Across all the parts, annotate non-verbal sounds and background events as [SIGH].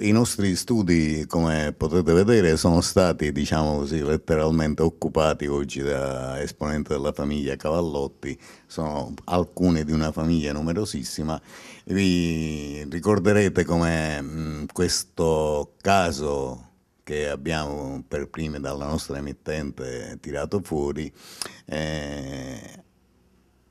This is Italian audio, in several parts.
I nostri studi, come potete vedere, sono stati, diciamo così, letteralmente occupati oggi da esponenti della famiglia Cavallotti, sono alcuni di una famiglia numerosissima. Vi ricorderete come mm, questo caso che abbiamo per prime dalla nostra emittente tirato fuori eh,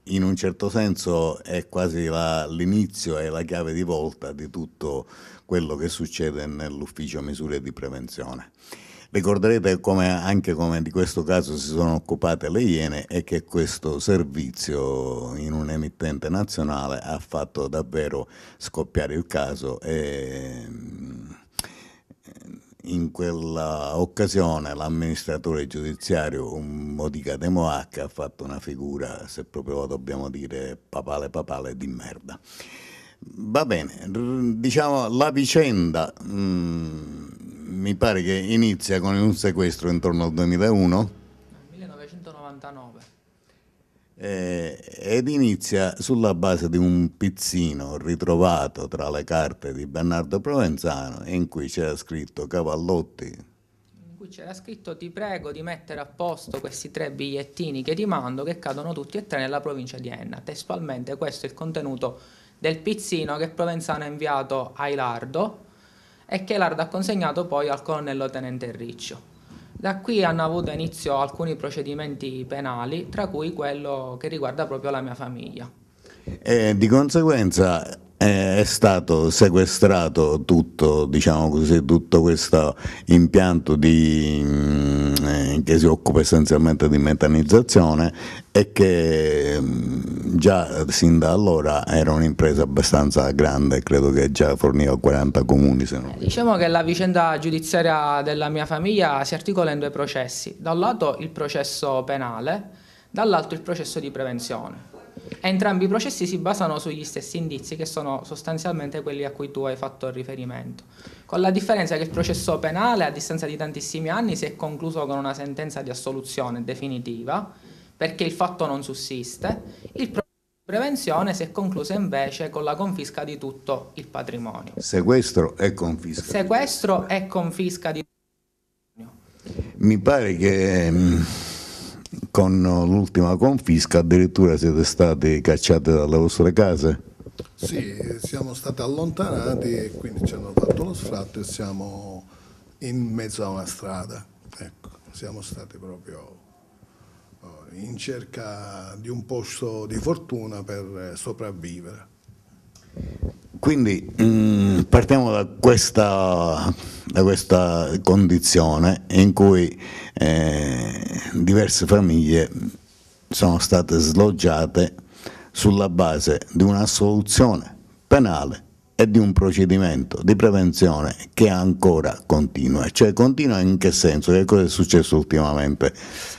in un certo senso è quasi la, l'inizio e la chiave di volta di tutto quello che succede nell'ufficio misure di prevenzione. Ricorderete come, anche come di questo caso si sono occupate le Iene e che questo servizio in un emittente nazionale ha fatto davvero scoppiare il caso e in quella occasione l'amministratore giudiziario Modica De Moac ha fatto una figura, se proprio dobbiamo dire, papale papale di merda. Va bene, diciamo la vicenda mh, mm, mi pare che inizia con un sequestro intorno al 2001 eh, ed inizia sulla base di un pizzino ritrovato tra le carte di Bernardo Provenzano in cui c'era scritto Cavallotti In cui c'era scritto ti prego di mettere a posto questi tre bigliettini che ti mando che cadono tutti e tre nella provincia di Enna. Testualmente questo è il contenuto del pizzino che Provenzano ha inviato a Ilardo e che Ilardo ha consegnato poi al colonnello tenente Riccio. Da qui hanno avuto inizio alcuni procedimenti penali, tra cui quello che riguarda proprio la mia famiglia. E eh, di conseguenza è stato sequestrato tutto, diciamo così, tutto questo impianto di, mm, eh, che si occupa essenzialmente di metanizzazione e che mm, già sin da allora era un'impresa abbastanza grande, credo che già forniva 40 comuni. Se non... Eh, diciamo che la vicenda giudiziaria della mia famiglia si articola in due processi, da un lato il processo penale, dall'altro il processo di prevenzione. Entrambi i processi si basano sugli stessi indizi che sono sostanzialmente quelli a cui tu hai fatto riferimento, con la differenza che il processo penale a distanza di tantissimi anni si è concluso con una sentenza di assoluzione definitiva perché il fatto non sussiste, il processo di prevenzione si è concluso invece con la confisca di tutto il patrimonio. Sequestro e confisca. Sequestro e confisca di tutto il patrimonio. Mi pare che mm, con eh, l'ultima confisca addirittura siete stati cacciati dalle vostre case? Sì, siamo stati allontanati e quindi ci hanno fatto lo sfratto e siamo in mezzo a una strada. Ecco, siamo stati proprio oh, in cerca di un posto di fortuna per eh, sopravvivere. Quindi mh, mm, partiamo da questa da questa condizione in cui eh, diverse famiglie sono state sloggiate sulla base di una soluzione penale e di un procedimento di prevenzione che ancora continua. Cioè continua in che senso? Che cosa è successo ultimamente?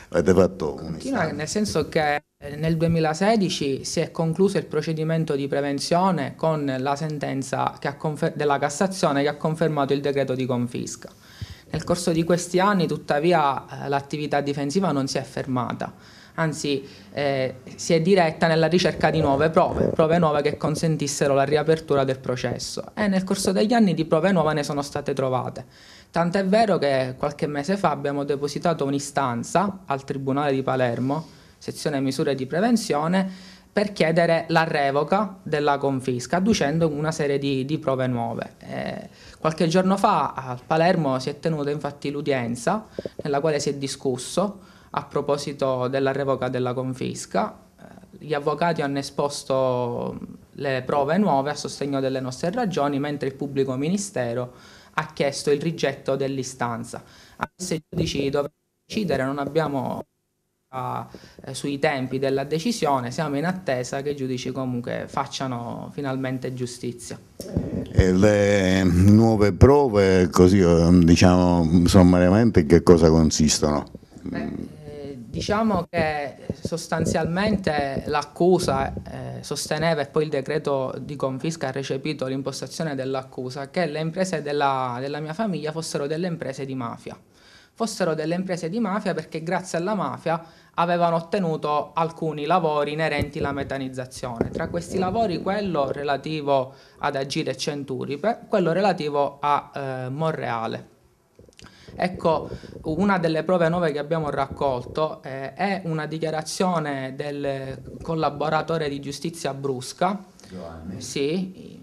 Avete fatto un Continua nel senso che eh, nel 2016 si è concluso il procedimento di prevenzione con la sentenza della Cassazione che ha confermato il decreto di confisca. Nel corso di questi anni tuttavia eh, l'attività difensiva non si è fermata anzi eh, si è diretta nella ricerca di nuove prove, prove nuove che consentissero la riapertura del processo e nel corso degli anni di prove nuove ne sono state trovate. Tant'è vero che qualche mese fa abbiamo depositato un'istanza al Tribunale di Palermo, sezione misure di prevenzione, per chiedere la revoca della confisca, adducendo una serie di, di prove nuove. Eh, qualche giorno fa a Palermo si è tenuta infatti l'udienza nella quale si è discusso a proposito della revoca della confisca. Eh, gli avvocati hanno esposto mm, le prove nuove a sostegno delle nostre ragioni, mentre il pubblico ministero ha chiesto il rigetto dell'istanza. Se i giudici dovranno decidere, non abbiamo a, eh, sui tempi della decisione, siamo in attesa che i giudici comunque facciano finalmente giustizia. E le nuove prove, così eh, diciamo sommariamente, in che cosa consistono? Beh. Diciamo che sostanzialmente l'accusa eh, sosteneva e poi il decreto di confisca ha recepito l'impostazione dell'accusa che le imprese della, della, mia famiglia fossero delle imprese di mafia. Fossero delle imprese di mafia perché grazie alla mafia avevano ottenuto alcuni lavori inerenti alla metanizzazione. Tra questi lavori quello relativo ad Agire Centuripe, quello relativo a eh, Monreale. Ecco, una delle prove nuove che abbiamo raccolto eh, è una dichiarazione del collaboratore di giustizia Brusca, Giovanni. Sì,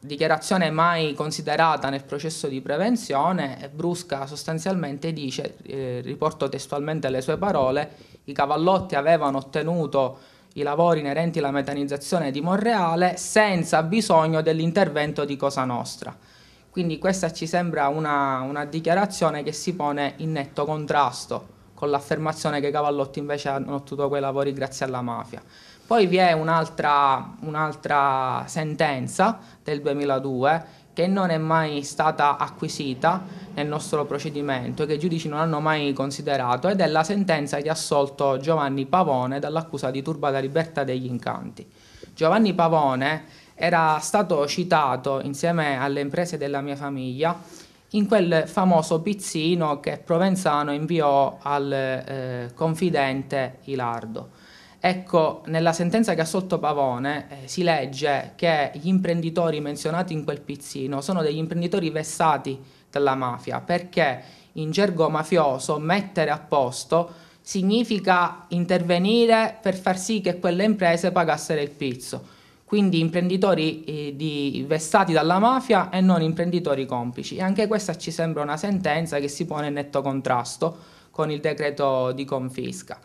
dichiarazione mai considerata nel processo di prevenzione, Brusca sostanzialmente dice, eh, riporto testualmente le sue parole, i cavallotti avevano ottenuto i lavori inerenti alla metanizzazione di Monreale senza bisogno dell'intervento di Cosa Nostra. Quindi questa ci sembra una, una dichiarazione che si pone in netto contrasto con l'affermazione che Cavallotti invece hanno ottenuto quei lavori grazie alla mafia. Poi vi è un'altra, un'altra sentenza del 2002 che non è mai stata acquisita nel nostro procedimento e che i giudici non hanno mai considerato ed è la sentenza che ha assolto Giovanni Pavone dall'accusa di turbata libertà degli incanti. Giovanni Pavone era stato citato insieme alle imprese della mia famiglia in quel famoso pizzino che Provenzano inviò al eh, confidente Ilardo. Ecco, nella sentenza che ha sotto Pavone eh, si legge che gli imprenditori menzionati in quel pizzino sono degli imprenditori vessati dalla mafia, perché in gergo mafioso mettere a posto significa intervenire per far sì che quelle imprese pagassero il pizzo quindi imprenditori eh, di, vessati dalla mafia e non imprenditori complici. E anche questa ci sembra una sentenza che si pone in netto contrasto con il decreto di confisca.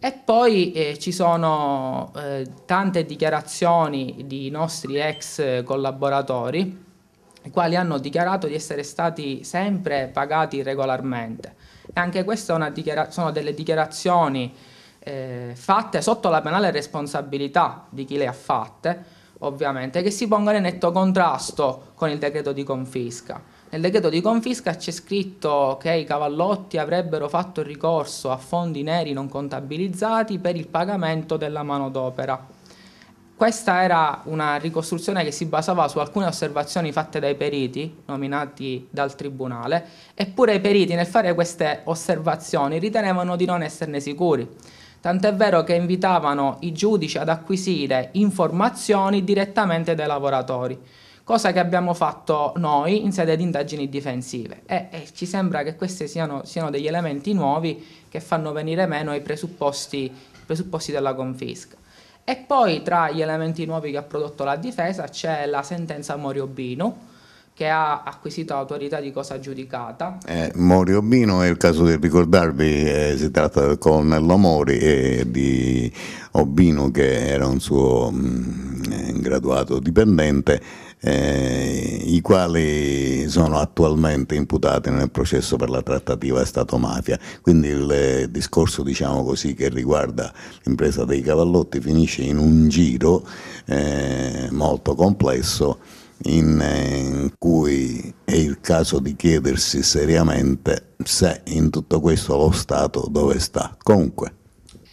E poi eh, ci sono eh, tante dichiarazioni di nostri ex collaboratori, i quali hanno dichiarato di essere stati sempre pagati regolarmente. E anche queste sono delle dichiarazioni eh, fatte sotto la penale responsabilità di chi le ha fatte, ovviamente, che si pongano in netto contrasto con il decreto di confisca. Nel decreto di confisca c'è scritto che i cavallotti avrebbero fatto ricorso a fondi neri non contabilizzati per il pagamento della manodopera. Questa era una ricostruzione che si basava su alcune osservazioni fatte dai periti nominati dal tribunale, eppure i periti nel fare queste osservazioni ritenevano di non esserne sicuri tant'è vero che invitavano i giudici ad acquisire informazioni direttamente dai lavoratori cosa che abbiamo fatto noi in sede di indagini difensive e, e ci sembra che questi siano, siano, degli elementi nuovi che fanno venire meno i presupposti, presupposti della confisca. E poi tra gli elementi nuovi che ha prodotto la difesa c'è la sentenza Moriobino, che ha acquisito autorità di cosa giudicata. Eh, Mori Obino è il caso di ricordarvi, eh, si tratta del colonnello Mori e di Obino che era un suo mh, mm, eh, graduato dipendente, eh, i quali sono attualmente imputati nel processo per la trattativa Stato-mafia. Quindi il eh, discorso diciamo così, che riguarda l'impresa dei cavallotti finisce in un giro eh, molto complesso in, in cui è il caso di chiedersi seriamente se in tutto questo lo Stato dove sta. Comunque,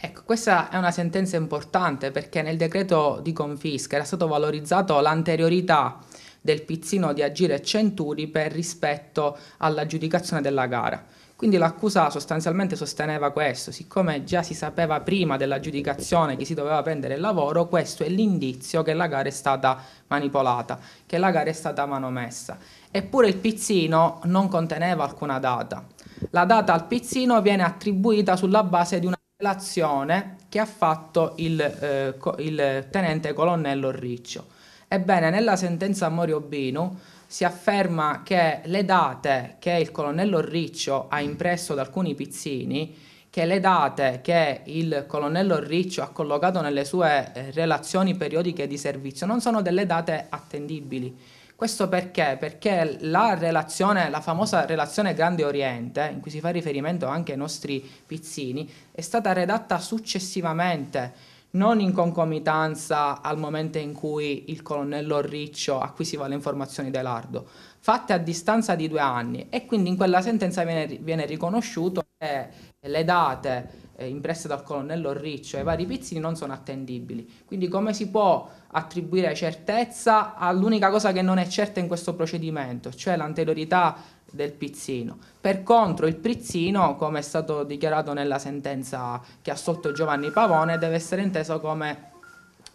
Ecco, questa è una sentenza importante perché nel decreto di confisca era stato valorizzato l'anteriorità del Pizzino di agire Centuri per rispetto all'aggiudicazione della gara. Quindi l'accusa sostanzialmente sosteneva questo, siccome già si sapeva prima dell'aggiudicazione che si doveva prendere il lavoro, questo è l'indizio che la gara è stata manipolata, che la gara è stata manomessa. Eppure il pizzino non conteneva alcuna data. La data al pizzino viene attribuita sulla base di una relazione che ha fatto il, eh, il tenente colonnello Riccio. Ebbene, nella sentenza Morio Bino si afferma che le date che il colonnello Riccio ha impresso ad alcuni pizzini che le date che il colonnello Riccio ha collocato nelle sue eh, relazioni periodiche di servizio non sono delle date attendibili. Questo perché? Perché la relazione, la famosa relazione Grande Oriente, in cui si fa riferimento anche ai nostri pizzini, è stata redatta successivamente non in concomitanza al momento in cui il colonnello Riccio acquisiva le informazioni da Lardo, fatte a distanza di due anni e quindi in quella sentenza viene, viene riconosciuto che le date eh, impresse dal colonnello Riccio ai vari pizzini non sono attendibili. Quindi come si può attribuire certezza all'unica cosa che non è certa in questo procedimento, cioè l'anteriorità del pizzino. Per contro il pizzino, come è stato dichiarato nella sentenza che ha sotto Giovanni Pavone, deve essere inteso come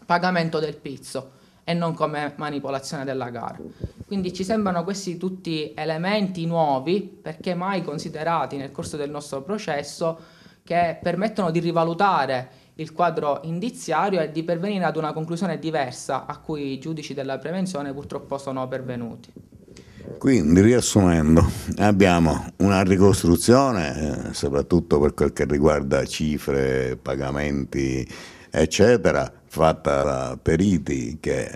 pagamento del pizzo e non come manipolazione della gara. Quindi ci sembrano questi tutti elementi nuovi, perché mai considerati nel corso del nostro processo, che permettono di rivalutare il quadro indiziario e di pervenire ad una conclusione diversa a cui i giudici della prevenzione purtroppo sono pervenuti. Quindi, riassumendo, abbiamo una ricostruzione, eh, soprattutto per quel che riguarda cifre, pagamenti, eccetera, fatta da periti che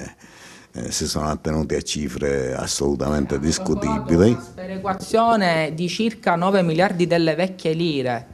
eh, si sono attenuti a cifre assolutamente Hanno discutibili. Una sperequazione di circa 9 miliardi delle vecchie lire,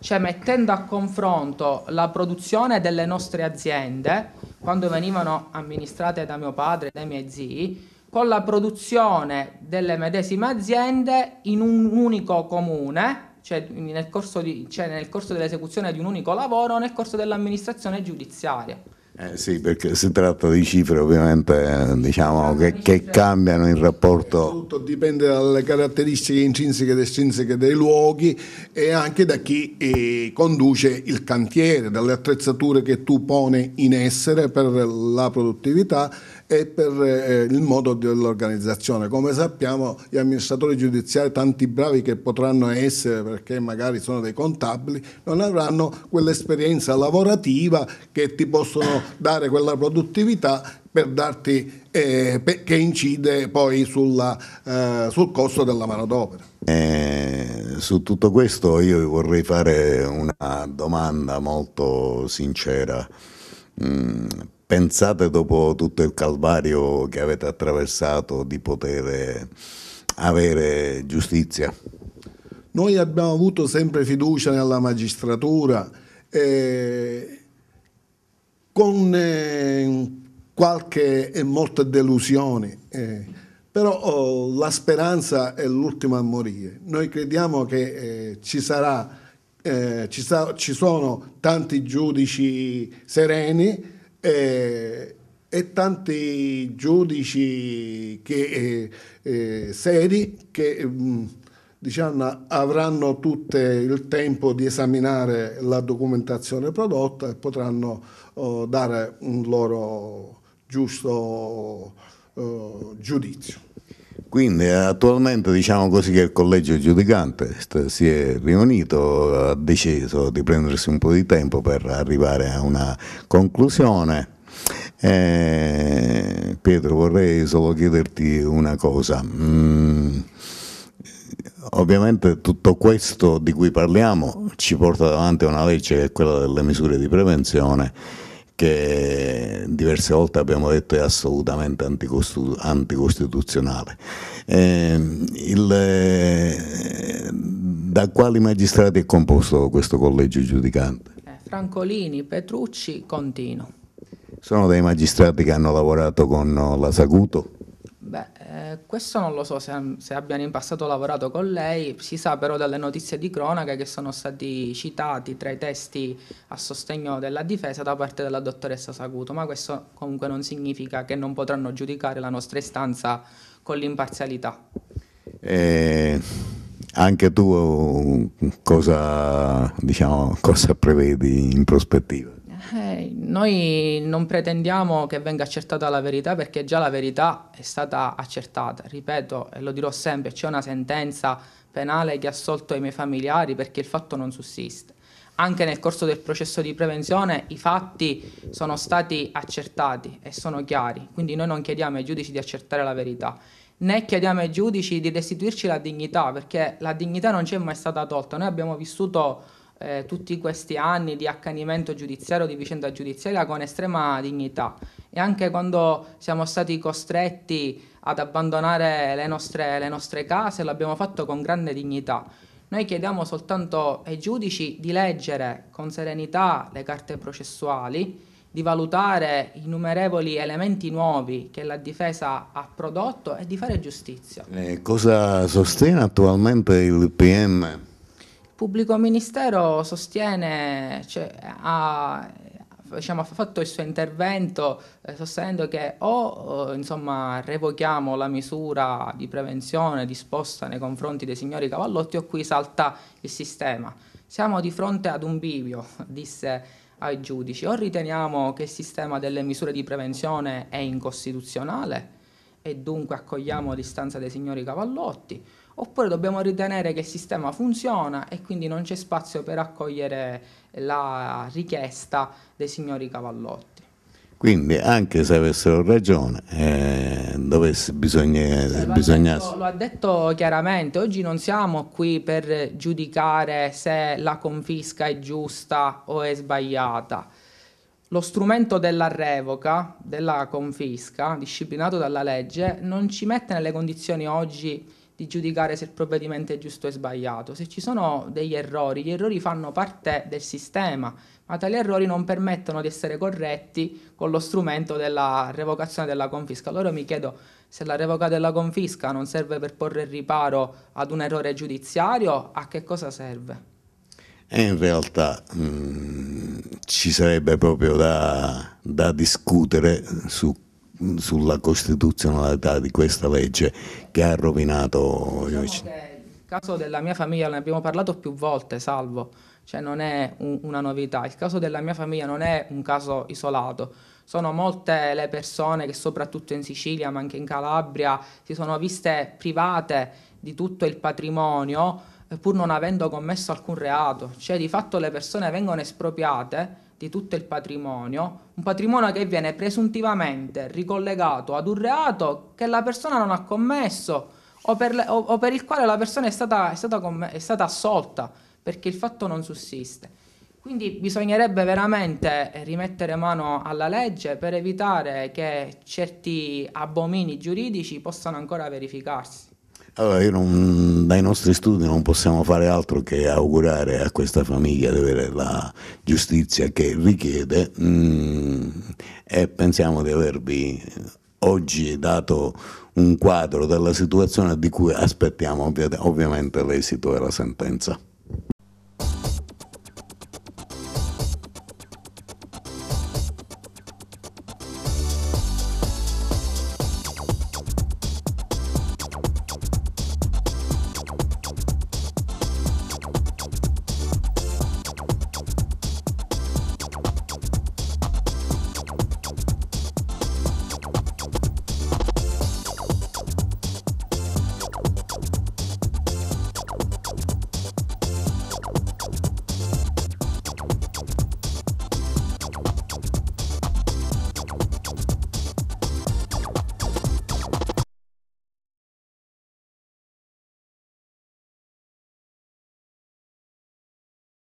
cioè mettendo a confronto la produzione delle nostre aziende, quando venivano amministrate da mio padre e dai miei zii, con la produzione delle medesime aziende in un unico comune, cioè nel corso, di, cioè nel corso dell'esecuzione di un unico lavoro nel corso dell'amministrazione giudiziaria. Eh sì, perché si tratta di cifre ovviamente eh, diciamo, che, che, cambiano in rapporto. Tutto dipende dalle caratteristiche intrinseche ed estrinseche dei luoghi e anche da chi eh, conduce il cantiere, dalle attrezzature che tu poni in essere per la produttività e per eh, il modo dell'organizzazione. Come sappiamo gli amministratori giudiziari, tanti bravi che potranno essere perché magari sono dei contabili, non avranno quell'esperienza lavorativa che ti possono dare quella produttività per darti, eh, per, che incide poi sulla, eh, sul costo della manodopera. Eh, su tutto questo io vorrei fare una domanda molto sincera. Mm pensate dopo tutto il calvario che avete attraversato di poter eh, avere giustizia? Noi abbiamo avuto sempre fiducia nella magistratura, eh, con eh, qualche e molte delusioni, eh, però oh, la speranza è l'ultima a morire. Noi crediamo che eh, ci sarà, eh, ci, sa ci sono tanti giudici sereni eh, e tanti giudici che, eh, eh seri che mh, mm, diciamo, avranno tutto il tempo di esaminare la documentazione prodotta e potranno oh, dare un loro giusto oh, giudizio. Quindi attualmente diciamo così che il collegio giudicante si è riunito, ha deciso di prendersi un po' di tempo per arrivare a una conclusione. Eh, Pietro vorrei solo chiederti una cosa. Mm, ovviamente tutto questo di cui parliamo ci porta davanti a una legge che è quella delle misure di prevenzione che diverse volte abbiamo detto è assolutamente anticostituzionale. Ehm, eh, il, da quali magistrati è composto questo collegio giudicante? Eh, Francolini, Petrucci, Contino. Sono dei magistrati che hanno lavorato con la Saguto? questo non lo so se, se, abbiano in passato lavorato con lei, si sa però dalle notizie di cronaca che sono stati citati tra i testi a sostegno della difesa da parte della dottoressa Saguto, ma questo comunque non significa che non potranno giudicare la nostra istanza con l'imparzialità. Eh, anche tu uh, cosa, diciamo, cosa prevedi in prospettiva? Eh, noi non pretendiamo che venga accertata la verità perché già la verità è stata accertata. Ripeto, e lo dirò sempre, c'è una sentenza penale che ha assolto i miei familiari perché il fatto non sussiste. Anche nel corso del processo di prevenzione i fatti sono stati accertati e sono chiari, quindi noi non chiediamo ai giudici di accertare la verità né chiediamo ai giudici di restituirci la dignità, perché la dignità non ci è mai stata tolta. Noi abbiamo vissuto eh, tutti questi anni di accanimento giudiziario, di vicenda giudiziaria con estrema dignità e anche quando siamo stati costretti ad abbandonare le nostre, le nostre case l'abbiamo fatto con grande dignità. Noi chiediamo soltanto ai giudici di leggere con serenità le carte processuali, di valutare innumerevoli elementi nuovi che la difesa ha prodotto e di fare giustizia. Eh, cosa sostiene attualmente il PM? pubblico ministero sostiene, cioè, ha, diciamo, ha fatto il suo intervento eh, sostenendo che o eh, insomma, revochiamo la misura di prevenzione disposta nei confronti dei signori Cavallotti o qui salta il sistema. Siamo di fronte ad un bivio, [LAUGHS] disse ai giudici, o riteniamo che il sistema delle misure di prevenzione è incostituzionale e dunque accogliamo l'istanza dei signori Cavallotti, oppure dobbiamo ritenere che il sistema funziona e quindi non c'è spazio per accogliere la richiesta dei signori cavallotti. Quindi anche se avessero ragione, eh, dovesse, bisogna, sì, bisognasse... Detto, lo ha detto chiaramente, oggi non siamo qui per giudicare se la confisca è giusta o è sbagliata. Lo strumento della revoca, della confisca, disciplinato dalla legge, non ci mette nelle condizioni oggi di giudicare se il provvedimento è giusto o sbagliato. Se ci sono degli errori, gli errori fanno parte del sistema, ma tali errori non permettono di essere corretti con lo strumento della revocazione della confisca. Allora mi chiedo se la revoca della confisca non serve per porre riparo ad un errore giudiziario, a che cosa serve? E in realtà mh, mm, ci sarebbe proprio da, da discutere su sulla costituzionalità di questa legge che ha rovinato... Diciamo il caso della mia famiglia ne abbiamo parlato più volte, salvo, cioè non è un, una novità, il caso della mia famiglia non è un caso isolato, sono molte le persone che soprattutto in Sicilia ma anche in Calabria si sono viste private di tutto il patrimonio eh, pur non avendo commesso alcun reato, cioè di fatto le persone vengono espropriate di tutto il patrimonio, un patrimonio che viene presuntivamente ricollegato ad un reato che la persona non ha commesso o per, le, o, o per il quale la persona è stata, è, stata è stata assolta perché il fatto non sussiste. Quindi bisognerebbe veramente rimettere mano alla legge per evitare che certi abomini giuridici possano ancora verificarsi. Allora, non, dai nostri studi non possiamo fare altro che augurare a questa famiglia di avere la giustizia che richiede mh, mm, e pensiamo di avervi oggi dato un quadro della situazione di cui aspettiamo ovviamente l'esito della sentenza.